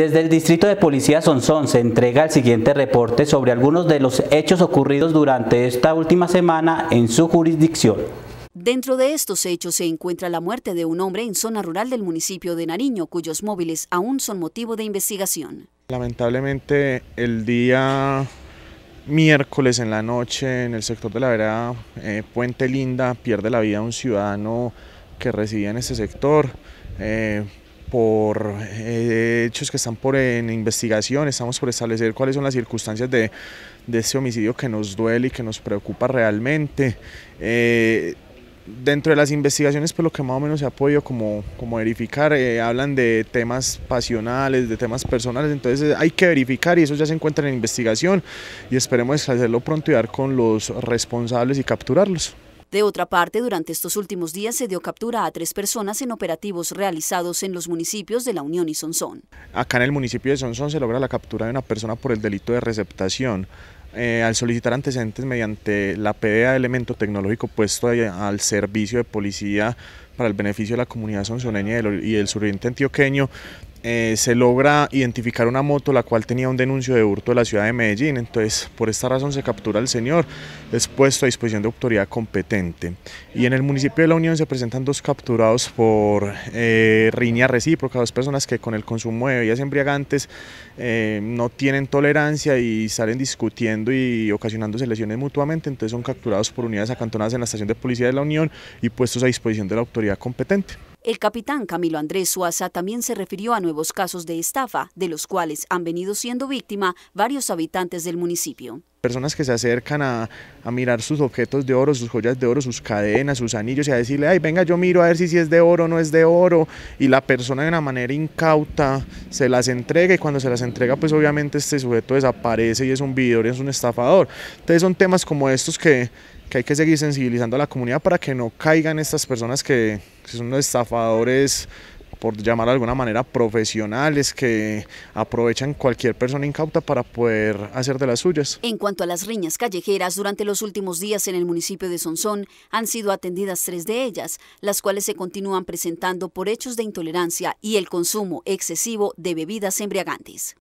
Desde el Distrito de Policía Sonsón se entrega el siguiente reporte sobre algunos de los hechos ocurridos durante esta última semana en su jurisdicción. Dentro de estos hechos se encuentra la muerte de un hombre en zona rural del municipio de Nariño, cuyos móviles aún son motivo de investigación. Lamentablemente el día miércoles en la noche en el sector de la vereda eh, Puente Linda pierde la vida un ciudadano que residía en ese sector. Eh, por eh, hechos que están por en investigación, estamos por establecer cuáles son las circunstancias de, de este homicidio que nos duele y que nos preocupa realmente. Eh, dentro de las investigaciones, pues lo que más o menos se ha como, verificar, eh, hablan de temas pasionales, de temas personales, entonces hay que verificar y eso ya se encuentra en investigación y esperemos hacerlo pronto y dar con los responsables y capturarlos. De otra parte, durante estos últimos días se dio captura a tres personas en operativos realizados en los municipios de La Unión y Sonsón. Acá en el municipio de Sonsón se logra la captura de una persona por el delito de receptación. Eh, al solicitar antecedentes mediante la PDA de elemento tecnológico puesto al servicio de policía para el beneficio de la comunidad sonsoneña y del, surviviente antioqueño, eh, se logra identificar una moto la cual tenía un denuncio de hurto de la ciudad de Medellín. Entonces, por esta razón se captura al señor, es puesto a disposición de autoridad competente. Y en el municipio de La Unión se presentan dos capturados por eh, riña recíproca, dos personas que con el consumo de bebidas embriagantes eh, no tienen tolerancia y salen discutiendo y ocasionándose lesiones mutuamente. Entonces, son capturados por unidades acantonadas en la estación de policía de La Unión y puestos a disposición de la autoridad competente. El capitán Camilo Andrés Suaza también se refirió a nuevos casos de estafa, de los cuales han venido siendo víctima varios habitantes del municipio personas que se acercan a, mirar sus objetos de oro, sus joyas de oro, sus cadenas, sus anillos y a decirle, ay, venga, yo miro a ver si, si es de oro o no es de oro. Y la persona de una manera incauta se las entrega y cuando se las entrega, pues obviamente este sujeto desaparece y es un vidor, y es un estafador. Entonces son temas como estos que, hay que seguir sensibilizando a la comunidad para que no caigan estas personas que, que son los estafadores por llamar de alguna manera, profesionales que aprovechan cualquier persona incauta para poder hacer de las suyas. En cuanto a las riñas callejeras, durante los últimos días en el municipio de Sonsón han sido atendidas tres de ellas, las cuales se continúan presentando por hechos de intolerancia y el consumo excesivo de bebidas embriagantes.